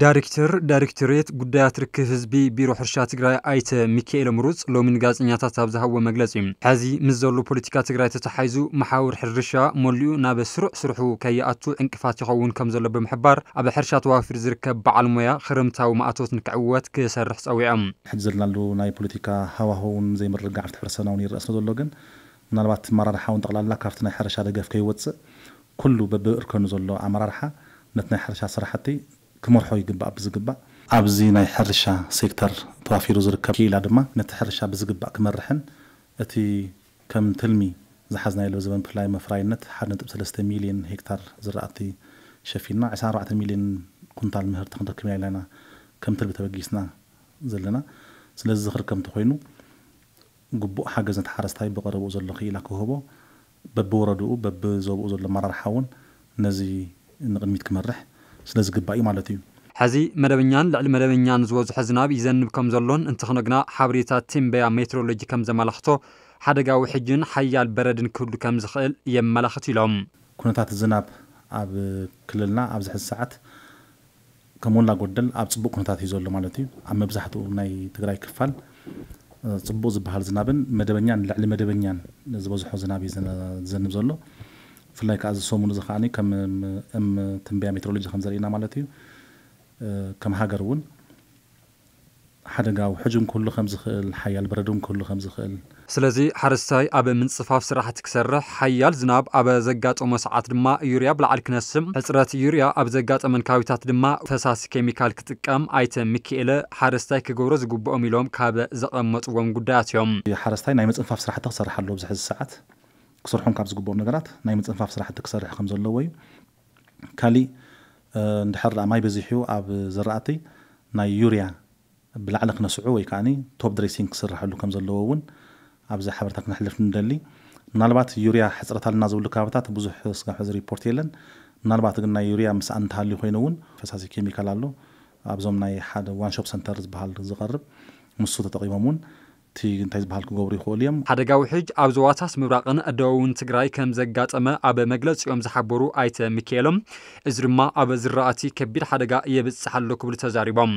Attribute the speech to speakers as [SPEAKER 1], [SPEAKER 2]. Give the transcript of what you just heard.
[SPEAKER 1] ዳይሬክተር ዳይሬክተሬት ጉዳያት ርክብ ህዝቢ ቢሮ ሕርሻ ትግራይ ኣይተ ሚካኤል ምሩፅ ሎሚ ንጋዜጠኛታት ኣብ ዝሃቦ መግለፂ እዩ ሕዚ ምስ ዘሎ ፖለቲካ ትግራይ ተተሓሒዙ መሓውር ሕርሻ መሊኡ ናብ ስሩዕ ስርሑ ከይኣቱ ዕንቅፋት ይኸውን ከም ዘሎ ብምሕባር ኣብ ሕርሻ ተዋፊር ዝርከብ በዓል ሞያ ክርምታዊ ማእቶት
[SPEAKER 2] ንክዕወት ክሰርሕ ፀዊዖም ሕዚ ዘለናሉ ናይ ፖለቲካ ሃዋህውን ዘይምርግጋዕ ኣብቲ ሕብረተሰብና እውን ይርአ ስለዘሎ ግን ምናልባት ኣመራርሓ እውን ጠቕላላ ካብቲ ናይ ሕርሻ ደገፍ ከይወፅእ ኩሉ በብእርከኑ ዘሎ ኣመራርሓ ነቲ ናይ ሕርሻ ስራሕቲ كمرحو يقبع بزقبع أبزي ناي حرشة سيكتر توافيرو زركة كيلا دما نت حرشة بزقبع كمرحن أتي كم تلمي زحزنا يلو زبن بلاي مفراينت حرنة بسلستة ميليون هكتار زرعتي شفينا عسان رعت ميليون كنتال مهر تخندر كمي علينا كم تلبي تبقيسنا زلنا سلز زخر كم تخوينو قبو حاجة زنت حرستاي بقربو زلقي لكو هبو ببوردو ببزوبو زل مرر حاون نزي نغنميت كمرح رح ስለ ዝግባእ እዩ ማለት እዩ
[SPEAKER 1] ሕዚ መደበኛን ልዕሊ መደበኛን ዝበዝሖ ዝናብ ይዘንብ ከም ዘሎን እንተኾነ ሓበሬታ ትንበያ ሜትሮሎጂ ከም ዘመላኽቶ ሓደጋዊ ሕጅን ሓያል በረድን ክህሉ ከም ዝኽእል የመላኽት ኢሎም
[SPEAKER 2] ኩነታት ዝናብ ኣብ ክልልና ኣብዚ ሕዚ ሰዓት ከም ሞላ ጎደል ኣብ ፅቡቅ ኩነታት እዩ ዘሎ ማለት እዩ ኣብ መብዛሕትኡ ናይ ትግራይ ክፋል ፅቡቅ ዝበሃል ዝናብን መደበኛን ልዕሊ መደበኛን ዝበዝሖ ዝናብ እዩ ዘንብ ዘሎ ብፍላይ ከዓ ዝሰሙኑ እዚ ከዓኒ ከም እም ትንበያ ሜትሮሎጂ ከም ዘርእየና ማለት እዩ ከም ሃገር እውን ሓደጋ ውሕጅ ንክህሉ ከም ዝኽእል ሓያል በረዶ ንክህሉ ከም ዝኽእል ስለዚ
[SPEAKER 1] ሓረስታይ ኣብ ምንፅፋፍ ስራሕቲ ክሰርሕ ሓያል ዝናብ ኣብ ዘጋጠሞ ሰዓት ድማ ዩርያ ብላዕሊ ክነስም ሕፅረት ዩርያ ኣብ ዘጋጠመን ከባቢታት ድማ ፈሳሲ ኬሚካል ክጥቀም ኣይተ ሚክኤለ ሓረስታይ ክገብሮ ዝግብኦም ኢሎም ካብ ዘቐመጥዎም ጉዳያት
[SPEAKER 2] እዮም ሓረስታይ ናይ ምፅንፋፍ ስራሕቲ ክሰርሕ ኣለዎ ብዝሕዚ ሰዓት ክሰርሖም ካብ ዝግብኦም ነገራት ናይ ምፅንፋፍ ስራሕቲ ክሰርሕ ከም ዘለዎ እዩ ካሊእ እንድሕር ማይ በዚሕዩ ኣብ ዝራእቲ ናይ ዩርያ ብላዕሊ ክነስዑ ወይ ከዓኒ ቶፕ ድሬሲንግ ክስራሐሉ ከም ዘለዎ እውን ኣብዚ ሓበሬታ ክነሕልፍ ንደሊ ምናልባት ዩርያ ሕፅረት ኣለና ዝብሉ ከባብታት ብዙሕ ስጋብ ሕዚ ሪፖርት የለን ምናልባት ግን ናይ ዩርያ ምስኣ እንተሃልዩ ኮይኑ እውን ፈሳሲ ኬሚካል ኣሎ ኣብዞም ናይ ሓደ ዋንሾፕ ሰንተር ዝበሃል ዝቐርብ ምሱ ተጠቂሞም እውን እቲ እንታይ ዝበሃል ክገብሩ ይኽእሉ እዮም ሓደጋዊ
[SPEAKER 1] ሕጅ ኣብ ዞባታት ምብራቕን ደቡብን ትግራይ ከም ዘጋጠመ ኣብ መግለፂ ኦም ዝሓበሩ ኣይተ ሚካኤሎም እዚ ድማ ኣብ ዝራእቲ ከቢድ ሓደጋ የብፅሓሎ ክብሉ ተዛሪቦም